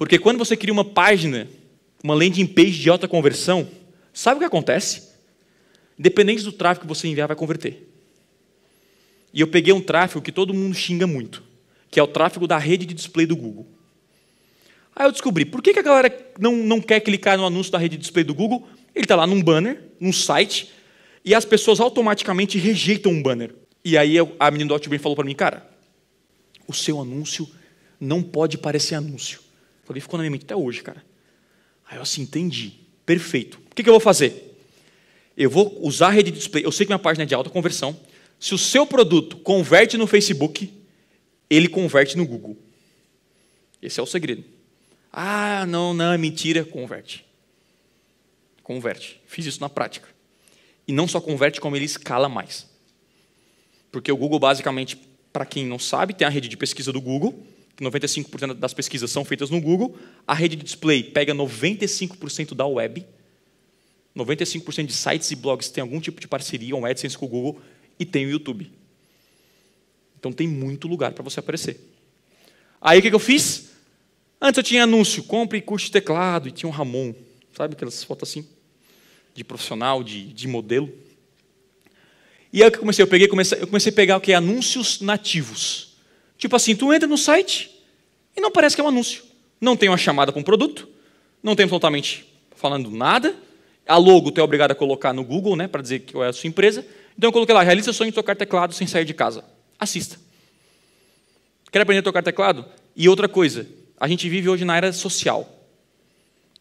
Porque quando você cria uma página, uma landing page de alta conversão, sabe o que acontece? Independente do tráfego que você enviar, vai converter. E eu peguei um tráfego que todo mundo xinga muito, que é o tráfego da rede de display do Google. Aí eu descobri, por que a galera não, não quer clicar no anúncio da rede de display do Google? Ele está lá num banner, num site, e as pessoas automaticamente rejeitam um banner. E aí a menina do Outbrain falou para mim, cara, o seu anúncio não pode parecer anúncio. Falei, ficou na minha mente até hoje, cara. Aí eu assim, entendi. Perfeito. O que, que eu vou fazer? Eu vou usar a rede de display. Eu sei que minha página é de alta conversão. Se o seu produto converte no Facebook, ele converte no Google. Esse é o segredo. Ah, não, não, é mentira. Converte. Converte. Fiz isso na prática. E não só converte, como ele escala mais. Porque o Google, basicamente, para quem não sabe, tem a rede de pesquisa do Google 95% das pesquisas são feitas no Google, a rede de display pega 95% da web, 95% de sites e blogs têm algum tipo de parceria, um AdSense com o Google, e tem o YouTube. Então tem muito lugar para você aparecer. Aí o que, eu fiz? Antes eu tinha anúncio, compre e curte teclado, e tinha um Ramon. Sabe aquelas fotos assim? De profissional, de, de modelo. E aí o que eu comecei? Eu, peguei, comecei, eu comecei a pegar o que? Anúncios nativos. Tipo assim, tu entra no site, e não parece que é um anúncio. Não tem uma chamada com um produto, não tem absolutamente falando nada. A logo tu é obrigado a colocar no Google, né, para dizer que é a sua empresa. Então eu coloquei lá, realize o sonho de tocar teclado sem sair de casa. Assista. Quer aprender a tocar teclado? E outra coisa, a gente vive hoje na era social.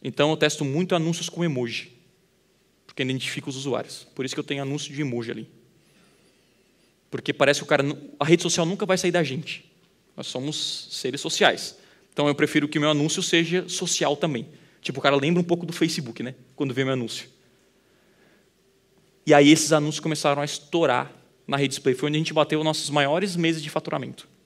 Então eu testo muito anúncios com emoji, porque identifica os usuários. Por isso que eu tenho anúncio de emoji ali. Porque parece que o cara, a rede social nunca vai sair da gente. Nós somos seres sociais. Então eu prefiro que meu anúncio seja social também. Tipo, o cara lembra um pouco do Facebook, né? Quando vê meu anúncio. E aí esses anúncios começaram a estourar na Rede Display. Foi onde a gente bateu nossos maiores meses de faturamento.